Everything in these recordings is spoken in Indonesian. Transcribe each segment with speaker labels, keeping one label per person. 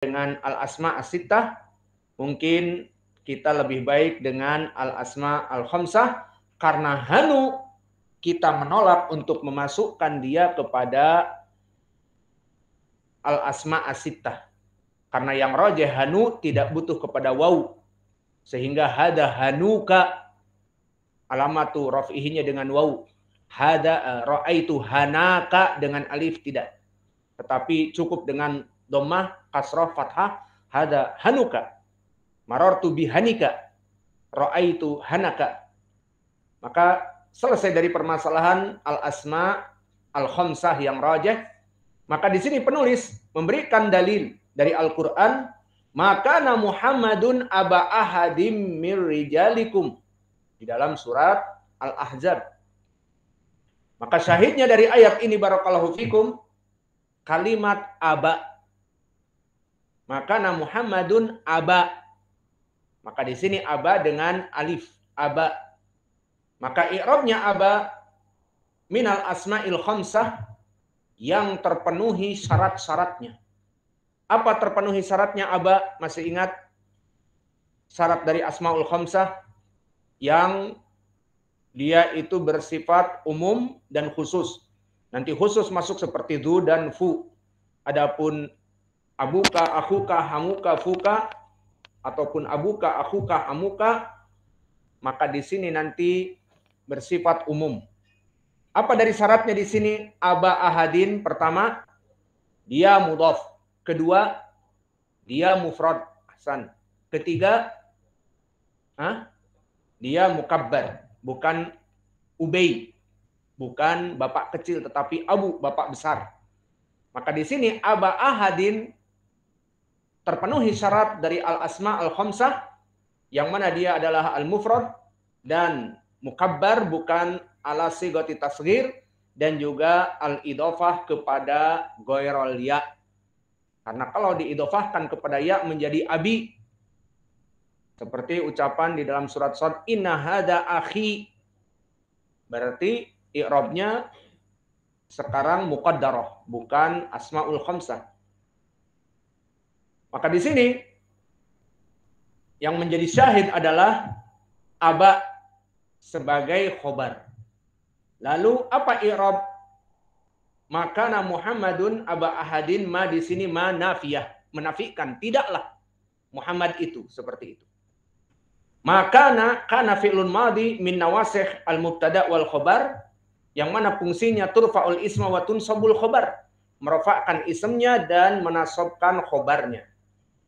Speaker 1: dengan al-asma as mungkin kita lebih baik dengan al-asma al-khamsah karena hanu kita menolak untuk memasukkan dia kepada al-asma as Karena yang roje hanu tidak butuh kepada wau Sehingga hada hanuka alamatu raf'ihinya dengan wau Hada uh, ra'aitu hanaka dengan alif tidak. Tetapi cukup dengan Domah kasroh, fathah, hada hanuka, marortu bihanika, itu hanaka. Maka selesai dari permasalahan al-asma al-khomsah yang rojeh Maka di sini penulis memberikan dalil dari Al-Quran. Maka na Muhammadun aba ahadim mirrijalikum. Di dalam surat Al-Ahzab. Maka syahidnya dari ayat ini barakallahu fikum. Kalimat aba maka na Muhammadun aba. Maka di sini aba dengan alif aba. Maka i'rabnya aba minal asma'il khamsah yang terpenuhi syarat-syaratnya. Apa terpenuhi syaratnya aba? Masih ingat syarat dari asmaul khamsah yang dia itu bersifat umum dan khusus. Nanti khusus masuk seperti du dan fu. Adapun abuka, akuka, hamuka, fuka, ataupun abuka, akuka, hamuka, maka di sini nanti bersifat umum. Apa dari syaratnya di sini? Aba ahadin pertama, dia mudhof. Kedua, dia mufrad hasan. Ketiga, huh? dia mukabbar, bukan ubay, bukan bapak kecil tetapi abu, bapak besar. Maka di sini aba ahadin terpenuhi syarat dari al-asma al-khamsah yang mana dia adalah al-mufrad dan mukabbar bukan ala sigati tasghir dan juga al-idofah kepada goyrol ya. Karena kalau di diidofahkan kepada ya menjadi abi. Seperti ucapan di dalam surat surat inna hada akhi. Berarti i'robnya sekarang muqaddarah bukan asmaul khamsah. Maka di sini yang menjadi syahid adalah aba sebagai khobar. Lalu apa i'rab? na Muhammadun aba ahadin ma di sini ma nafiyah, menafikan, tidaklah Muhammad itu seperti itu. na kana fi'lun madi min nawasikh al mubtada wal khobar yang mana fungsinya turfaul isma wa tunsabul khobar merofakkan ismnya dan menasobkan khobarnya.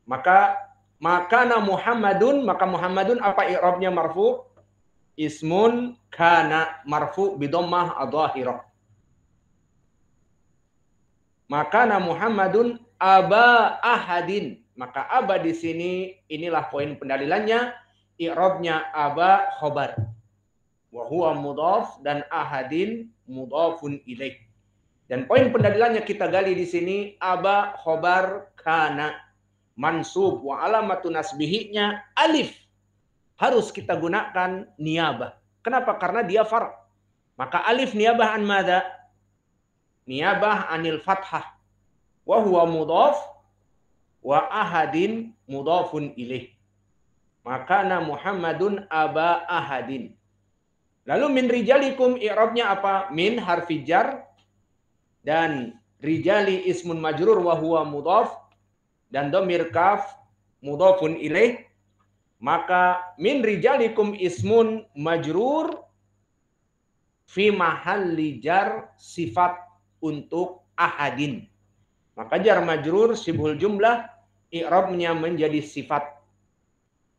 Speaker 1: Maka makana Muhammadun, maka Muhammadun apa i'rabnya marfu? Ismun kana marfu bidommah Maka Makana Muhammadun aba ahadin. Maka aba di sini inilah poin pendalilannya. I'rabnya aba khobar. Wahuwa mudhaf dan ahadin mudhafun ilaih. Dan poin pendalilannya kita gali di sini aba khobar kana mansub wa alamatu nasbihinya alif harus kita gunakan niabah. Kenapa? Karena dia far. Maka alif niabah an mada? Niabah anil fathah. Wa huwa mudhaf wa ahadin mudhafun ilih. Maka na Muhammadun aba ahadin. Lalu min rijalikum i'rabnya apa? Min harfi jar dan rijali ismun majrur wa huwa mudhaf dan domir kaf mudofun ilaih maka min rijalikum ismun majrur fi mahalli jar sifat untuk ahadin maka jar majrur sibul jumlah i'rabnya menjadi sifat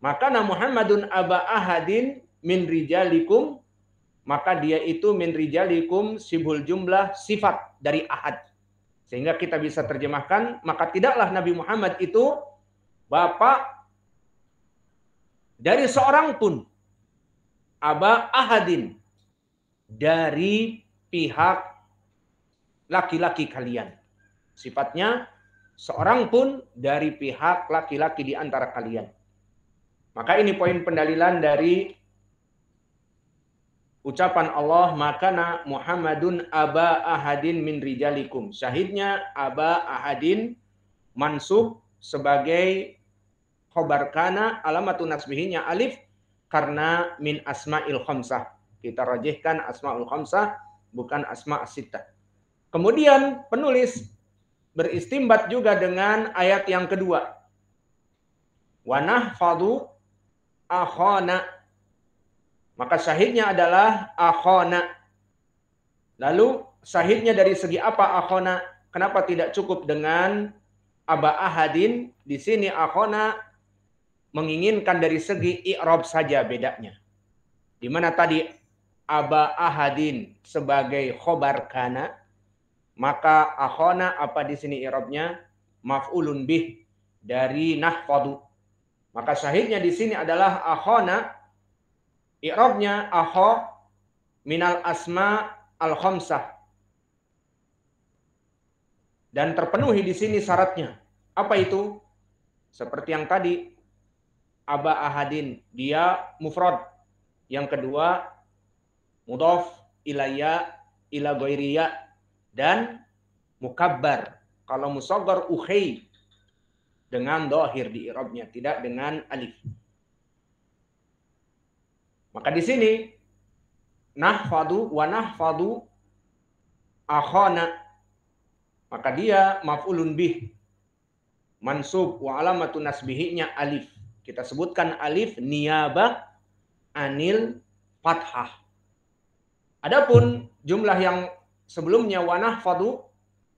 Speaker 1: maka na Muhammadun aba ahadin min rijalikum maka dia itu min rijalikum sibul jumlah sifat dari ahad sehingga kita bisa terjemahkan, maka tidaklah Nabi Muhammad itu bapak dari seorang pun aba ahadin dari pihak laki-laki kalian. Sifatnya seorang pun dari pihak laki-laki di antara kalian. Maka ini poin pendalilan dari ucapan Allah makana Muhammadun aba ahadin min rijalikum. Syahidnya aba ahadin mansub sebagai khobar kana alamatun nasbihinya alif karena min asma'il khamsah. Kita rajihkan asma'ul khamsah bukan asma sita. Kemudian penulis beristimbat juga dengan ayat yang kedua. Wanah fadu akhana maka syahidnya adalah akhona. Lalu syahidnya dari segi apa akhona? Kenapa tidak cukup dengan aba ahadin? Di sini akhona menginginkan dari segi i'rob saja bedanya. Di mana tadi aba ahadin sebagai khobar kana, maka akhona apa di sini i'robnya? Maf'ulun bih dari nahfadu. Maka syahidnya di sini adalah akhona Irobnya ya. aho minal asma al khamsah dan terpenuhi di sini syaratnya. Apa itu? Seperti yang tadi aba ahadin, dia mufrad. Yang kedua mudof ilaya ila ghairiya dan mukabbar. Kalau musogor uhi dengan dohir di irobnya, tidak dengan alif. Maka di sini nahfadu wa nahfadu akhana. Maka dia maf'ulun bih. Mansub wa alamatu nasbihinya alif. Kita sebutkan alif niyabah anil fathah. Adapun jumlah yang sebelumnya wa nahfadu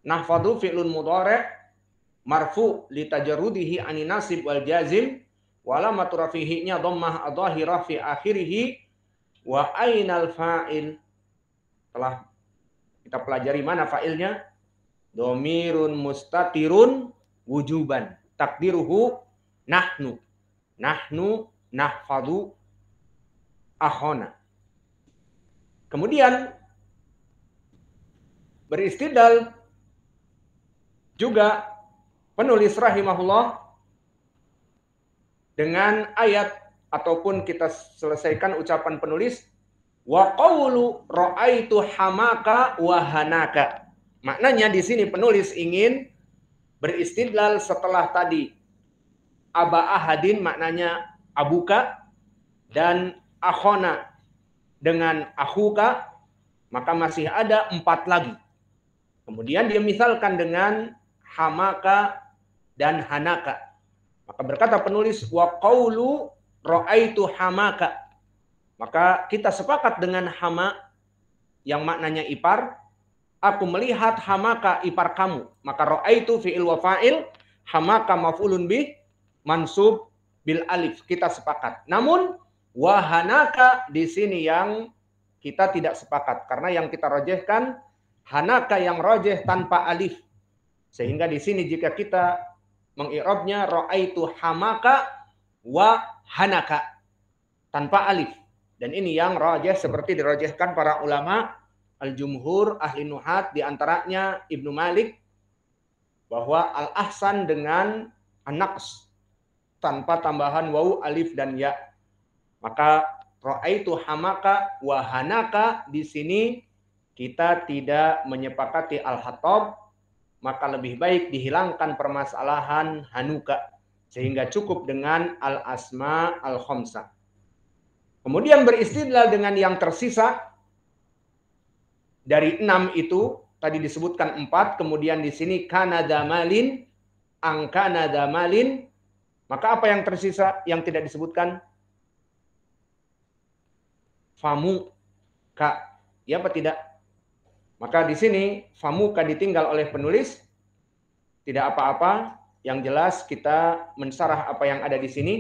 Speaker 1: nahfadu fi'lun mudhari' marfu li tajarrudihi anin nasib wal jazim wala maturafihinya dhammah adhahirah fi akhirihi wa ainal fa'il telah kita pelajari mana fa'ilnya domirun mustatirun wujuban takdiruhu nahnu nahnu nahfadu ahona kemudian beristidal juga penulis rahimahullah dengan ayat ataupun kita selesaikan ucapan penulis wa qawlu ra'aitu hamaka wa hanaka. Maknanya di sini penulis ingin beristidlal setelah tadi aba ahadin maknanya abuka dan akhona dengan ahuka maka masih ada empat lagi. Kemudian dia misalkan dengan hamaka dan hanaka. Maka berkata penulis wa qaulu raaitu hamaka. Maka kita sepakat dengan hama yang maknanya ipar. Aku melihat hamaka ipar kamu. Maka raaitu fi'il wa fa'il hamaka maf'ulun bih mansub bil alif. Kita sepakat. Namun wahanaka di sini yang kita tidak sepakat karena yang kita rojehkan hanaka yang rojeh tanpa alif sehingga di sini jika kita mengirobnya ra'aitu hamaka wa hanaka tanpa alif. Dan ini yang rajih seperti dirojehkan para ulama al-jumhur ahli nuhat di Ibnu Malik bahwa al-ahsan dengan anaks tanpa tambahan wau alif dan ya. Maka ra'aitu hamaka wa hanaka di sini kita tidak menyepakati al-hatab maka lebih baik dihilangkan permasalahan Hanuka sehingga cukup dengan al-asma al khomsa. Kemudian beristidlal dengan yang tersisa dari enam itu tadi disebutkan empat, kemudian di sini kanada malin angka malin maka apa yang tersisa yang tidak disebutkan? Famu ka, ya apa tidak? Maka di sini famuka ditinggal oleh penulis tidak apa-apa, yang jelas kita mensarah apa yang ada di sini.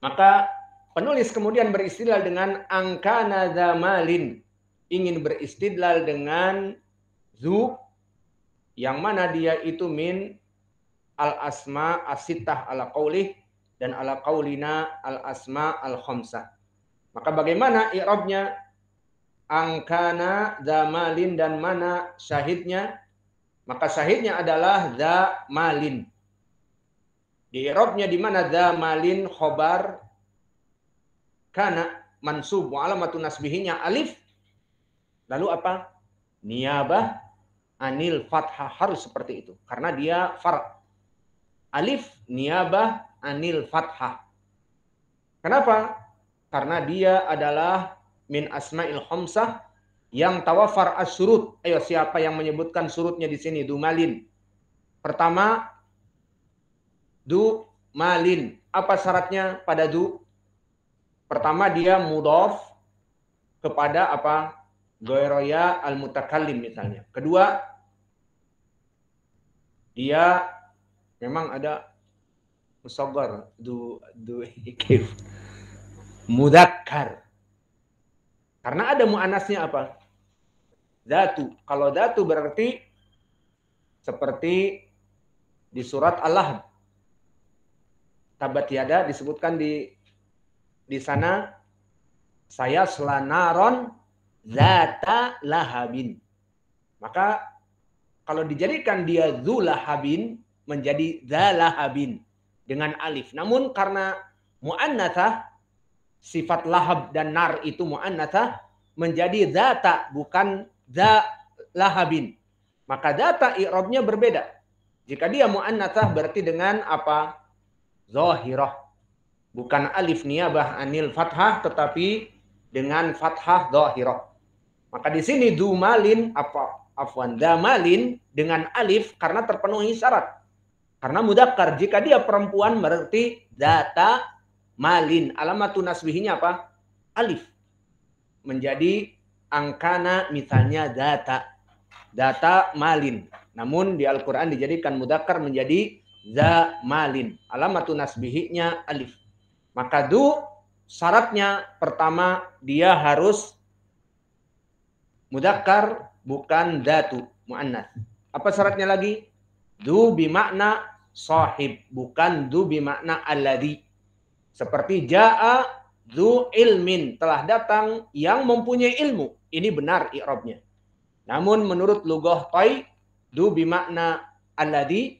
Speaker 1: Maka penulis kemudian beristilah dengan angka nazamalin ingin beristidlal dengan zu yang mana dia itu min al asma asitah ala kaulih dan ala kaulina al asma al khomsah. Maka bagaimana i'rabnya angkana zamalin dan mana syahidnya maka syahidnya adalah zamalin di Irobnya di mana zamalin khobar kana mansub wa alamatun nasbihinya alif lalu apa niyabah anil fathah harus seperti itu karena dia far alif niyabah anil fathah kenapa karena dia adalah min asma'il khamsah yang tawafar as-surut. Ayo siapa yang menyebutkan surutnya di sini? Du malin. Pertama, du malin. Apa syaratnya pada du? Pertama dia mudof kepada apa? Goyroya al-mutakallim misalnya. Kedua, dia memang ada musogor. du du ikif. mudakkar karena ada mu'anasnya apa? Datu. Kalau datu berarti seperti di surat Allah. Tabat yada disebutkan di di sana saya selanaron zata lahabin. Maka kalau dijadikan dia zulahabin menjadi zalahabin dengan alif. Namun karena mu'annathah sifat lahab dan nar itu muannatha menjadi zata bukan da lahabin. Maka data i'rabnya berbeda. Jika dia muannatha berarti dengan apa? Zohiroh. Bukan alif niyabah anil fathah tetapi dengan fathah zohiroh. Maka di sini dumalin apa afwan damalin dengan alif karena terpenuhi syarat. Karena mudakar jika dia perempuan berarti data malin. alamat bihinya apa? Alif. Menjadi angkana misalnya data. Data malin. Namun di Al-Quran dijadikan mudakar menjadi za malin. alamat nasbihinya alif. Maka du syaratnya pertama dia harus mudakar bukan datu muannas. Apa syaratnya lagi? Du bimakna sahib bukan du bimakna alladhi. Seperti ja'a du ilmin, telah datang yang mempunyai ilmu. Ini benar i'rabnya. Namun menurut lugah tai du bimakna alladhi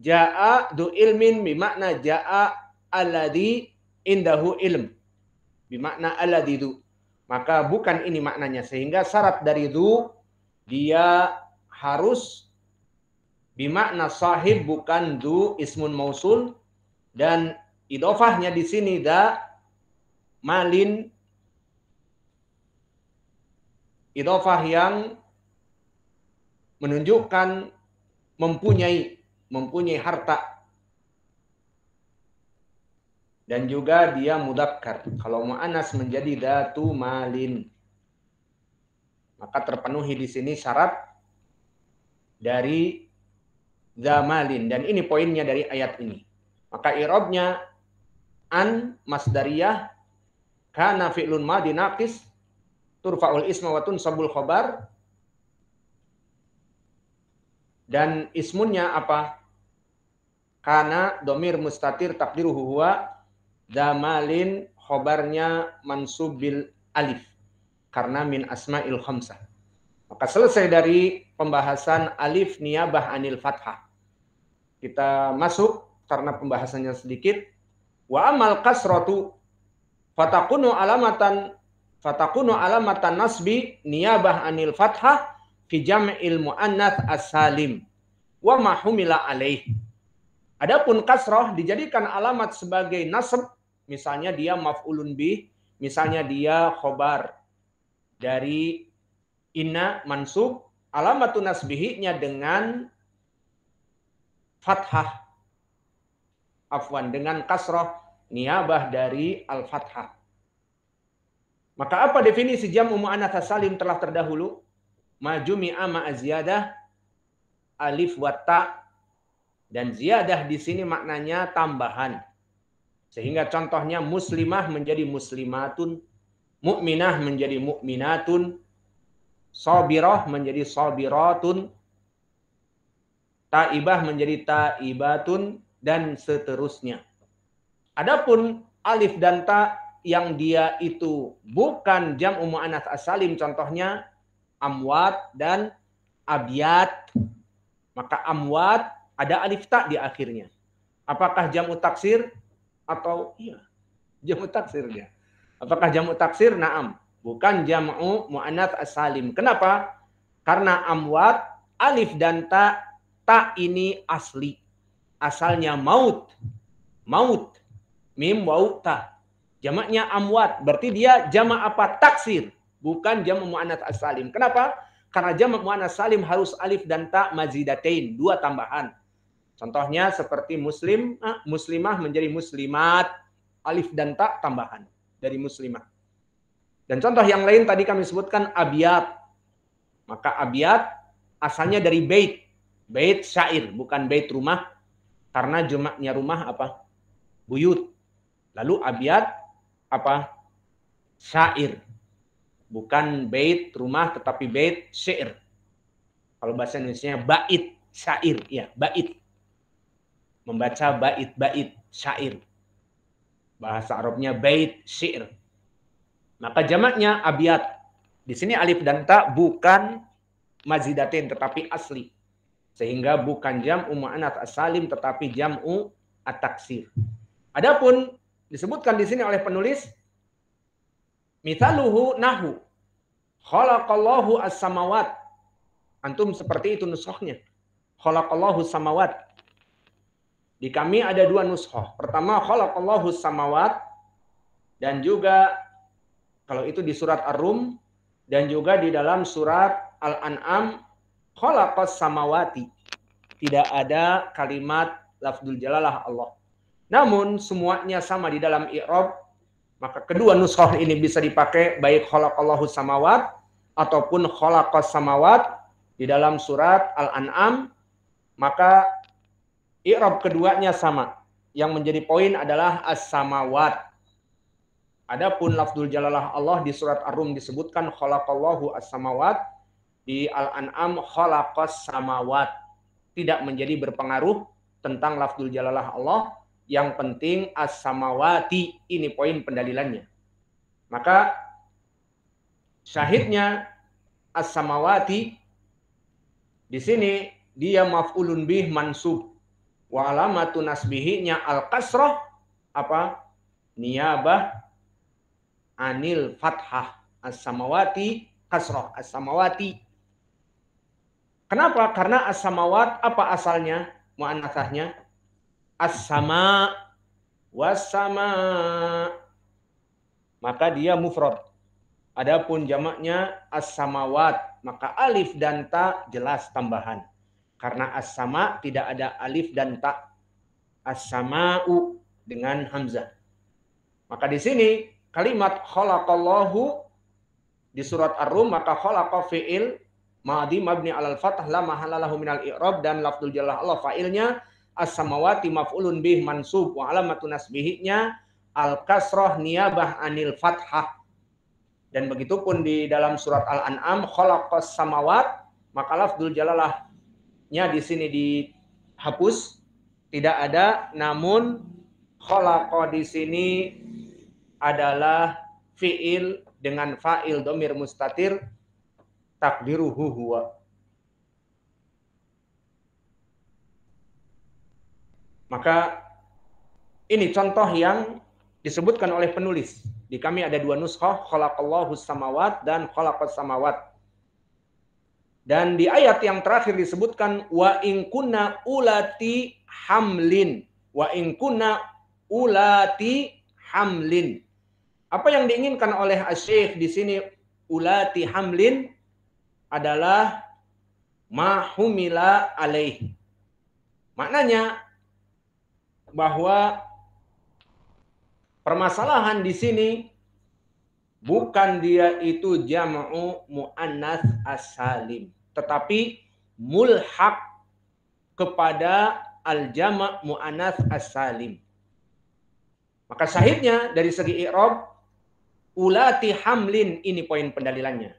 Speaker 1: ja'a du ilmin bimakna ja'a alladhi indahu ilm. Bimakna alladhi du. Maka bukan ini maknanya sehingga syarat dari du dia harus bimakna sahib bukan du ismun mausul dan idofahnya di sini da malin idofah yang menunjukkan mempunyai mempunyai harta dan juga dia mudakkar kalau mu'anas menjadi datu malin maka terpenuhi di sini syarat dari zamalin dan ini poinnya dari ayat ini maka irobnya an masdariyah kana fi'lun madi naqis turfa'ul isma wa tunsabul khabar dan ismunnya apa kana domir mustatir takdiruhu huwa damalin khobarnya mansub bil alif karena min asma'il khamsah maka selesai dari pembahasan alif niyabah anil fathah kita masuk karena pembahasannya sedikit Wa amal kasratu fatakunu alamatan fatakunu alamatan nasbi niyabah anil fathah fi jam'il mu'annath as-salim wa ma humila alaih. Adapun kasroh dijadikan alamat sebagai nasab, misalnya dia maf'ulun bih, misalnya dia khobar dari inna mansub, alamatun nasbihinya dengan fathah afwan dengan kasroh niabah dari al-fathah. Maka apa definisi jam umu anas salim telah terdahulu? Majumi ama aziyadah alif wata dan ziyadah di sini maknanya tambahan. Sehingga contohnya muslimah menjadi muslimatun, mukminah menjadi mukminatun, sabirah menjadi sabiratun, taibah menjadi taibatun, dan seterusnya. Adapun alif dan ta yang dia itu bukan jam umu anas asalim contohnya amwat dan abiat maka amwat ada alif ta di akhirnya apakah jam utaksir atau iya jamu dia. apakah jam utaksir naam bukan jam jamu muannats asalim kenapa karena amwat alif dan ta ta ini asli asalnya maut. Maut. Mim wauta. Jamaknya amwat. Berarti dia jama apa? Taksir. Bukan jama mu'anat as-salim. Kenapa? Karena jama mu'anat salim harus alif dan tak mazidatain. Dua tambahan. Contohnya seperti muslim, eh, muslimah menjadi muslimat. Alif dan tak tambahan dari muslimah. Dan contoh yang lain tadi kami sebutkan abiyat. Maka abiyat asalnya dari bait. Bait syair, bukan bait rumah karena jemaatnya rumah apa? Buyut. Lalu abiat apa? Syair. Bukan bait rumah tetapi bait syair. Kalau bahasa Indonesia bait syair ya, bait. Membaca bait bait syair. Bahasa Arabnya bait syair. Maka jamaknya abiat Di sini alif dan ta bukan mazidatin tetapi asli. Sehingga bukan jam mu'anats as-salim tetapi jam'u at-taksir. Adapun disebutkan di sini oleh penulis mithaluhu nahu khalaqallahu as-samawat. Antum seperti itu nusohnya Khalaqallahu samawat. Di kami ada dua nusoh, Pertama khalaqallahu samawat dan juga kalau itu di surat Ar-Rum dan juga di dalam surat Al-An'am khalaqas samawati. Tidak ada kalimat Lafdul jalalah Allah. Namun semuanya sama di dalam i'rab, maka kedua nuskhah ini bisa dipakai baik khalaqallahu samawat ataupun khalaqas samawat di dalam surat Al-An'am, maka i'rab keduanya sama. Yang menjadi poin adalah as-samawat. Adapun Lafdul jalalah Allah di surat Ar-Rum disebutkan khalaqallahu as-samawat di Al-An'am khalaqas samawat tidak menjadi berpengaruh tentang lafzul jalalah Allah yang penting as-samawati ini poin pendalilannya maka syahidnya as-samawati di sini dia maf'ulun bih mansub wa alamatu nasbihinya al kasroh apa niyabah anil fathah as-samawati kasrah as-samawati Kenapa? Karena as-samawat apa asalnya? Mu'annatsahnya as-sama wasama. Maka dia mufrad. Adapun jamaknya as-samawat, maka alif dan ta jelas tambahan. Karena as-sama tidak ada alif dan ta. As-sama'u dengan hamzah. Maka di sini kalimat khalaqallahu di surat Ar-Rum maka khalaqa fi'il Madi mabni alal fatah la mahalalahu minal i'rab dan lafdul Jalalah Allah fa'ilnya as-samawati maf'ulun bih mansub wa alamatu nasbihinya al kasrah niyabah anil fathah. Dan begitu pun di dalam surat Al-An'am khalaqas samawat maka lafdul jalalahnya di sini dihapus tidak ada namun khalaqa di sini adalah fiil dengan fa'il domir mustatir takdiruhu huwa. Maka ini contoh yang disebutkan oleh penulis. Di kami ada dua nuskah, khalaqallahu samawat dan khalaqas samawat. Dan di ayat yang terakhir disebutkan wa in kunna ulati hamlin. Wa in kunna ulati hamlin. Apa yang diinginkan oleh Syekh di sini ulati hamlin adalah mahumila alaih. Maknanya bahwa permasalahan di sini bukan dia itu jam'u muannas asalim tetapi mulhak kepada al jama' muannas asalim maka syahidnya dari segi i'rab ulati hamlin ini poin pendalilannya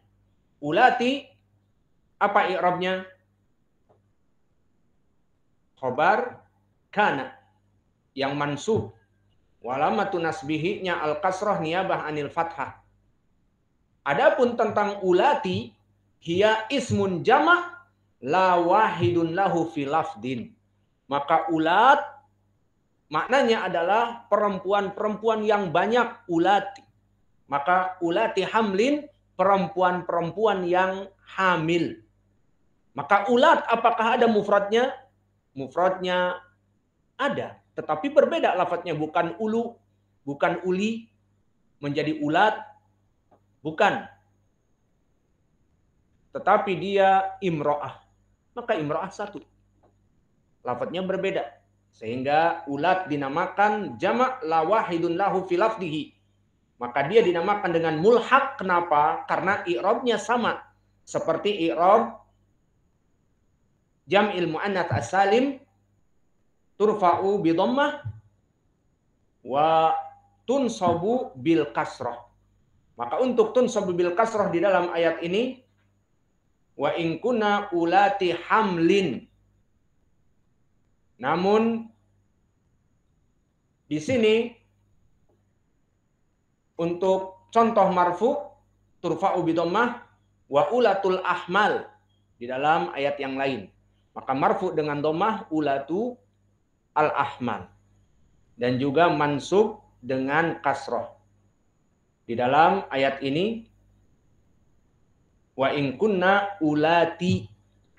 Speaker 1: ulati apa i'rabnya? Khobar kana yang mansub. Walamatu nasbihinya al-kasrah niyabah anil fathah. Adapun tentang ulati, hiya ismun jama' la wahidun lahu filafdin. Maka ulat maknanya adalah perempuan-perempuan yang banyak ulati. Maka ulati hamlin perempuan-perempuan yang hamil. Maka ulat apakah ada mufradnya? Mufradnya ada, tetapi berbeda lafadznya bukan ulu, bukan uli menjadi ulat, bukan. Tetapi dia imro'ah. Maka imro'ah satu. Lafadznya berbeda. Sehingga ulat dinamakan jamak lawahidun lahu filafdihi. Maka dia dinamakan dengan mulhak. Kenapa? Karena i'robnya sama. Seperti i'rob jam ilmu anat asalim turfa'u bi wa tunsabu bil kasroh Maka untuk tunsabu bil kasroh di dalam ayat ini wa inkuna ulati hamlin. Namun di sini untuk contoh marfu turfa'u bi wa ulatul ahmal di dalam ayat yang lain. Maka marfu dengan domah ulatu al-ahman. Dan juga mansub dengan kasroh. Di dalam ayat ini, wa in kunna ulati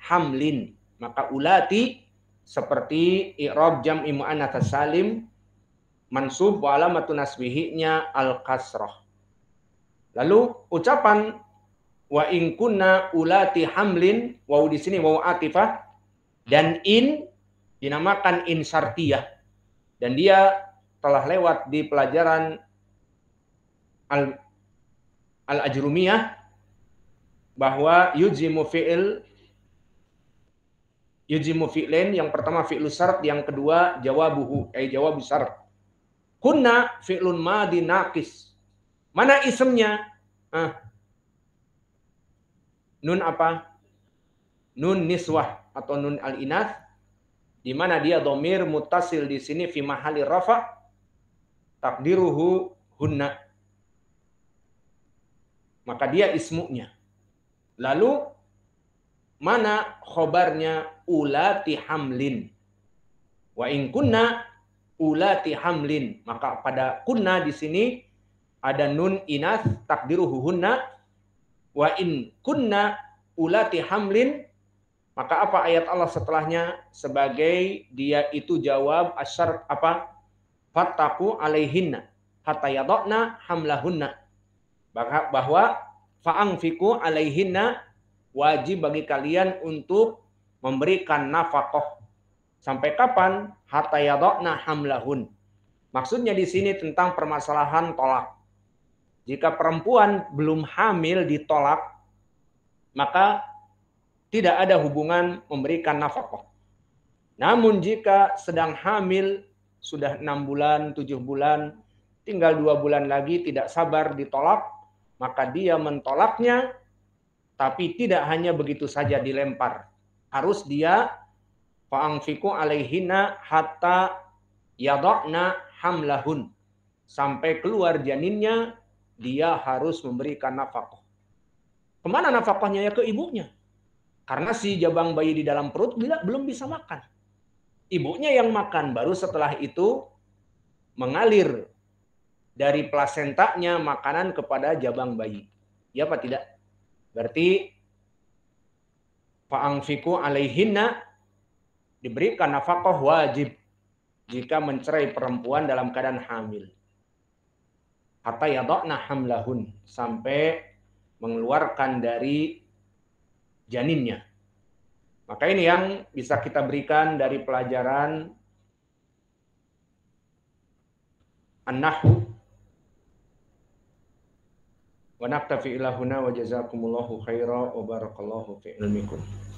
Speaker 1: hamlin. Maka ulati seperti i'rab jam imu'anata salim mansub wa alamatu nasbihnya al-kasroh. Lalu ucapan wa in kunna ulati hamlin wau di sini wau atifah dan in dinamakan in syartiyah. Dan dia telah lewat di pelajaran al al bahwa yujimu fi'il yujimu fi'lin yang pertama fi'lu syarat yang kedua jawabuhu eh jawab syarat kunna fi'lun madi naqis mana isemnya ah. nun apa nun niswah atau nun al inath di mana dia domir mutasil di sini fi mahali rafa takdiruhu hunna maka dia ismunya lalu mana khobarnya ulati hamlin wa in kunna ulati hamlin maka pada kunna di sini ada nun inas takdiruhu hunna wa in kunna ulati hamlin maka apa ayat Allah setelahnya sebagai dia itu jawab asyar apa? Fattaku alaihinna hatta yadokna hamlahunna. Bahwa fa'angfiku alaihinna wajib bagi kalian untuk memberikan nafkah. Sampai kapan? Hatta yadokna hamlahun. Maksudnya di sini tentang permasalahan tolak. Jika perempuan belum hamil ditolak, maka tidak ada hubungan memberikan nafkah. Namun jika sedang hamil sudah enam bulan, tujuh bulan, tinggal dua bulan lagi tidak sabar ditolak, maka dia mentolaknya, tapi tidak hanya begitu saja dilempar. Harus dia fa'angfiku alaihina hatta yadokna hamlahun. Sampai keluar janinnya, dia harus memberikan nafkah. Kemana nafkahnya? Ya ke ibunya. Karena si jabang bayi di dalam perut bila belum bisa makan. Ibunya yang makan, baru setelah itu mengalir dari plasentanya makanan kepada jabang bayi. Ya apa tidak? Berarti fa'angfiku alaihinna diberikan nafkah wajib jika mencerai perempuan dalam keadaan hamil. Hatta yadokna hamlahun sampai mengeluarkan dari janinnya. Maka ini yang bisa kita berikan dari pelajaran an nahu Wa naktafi ilahuna wa jazakumullahu khaira wa barakallahu fi ilmikum.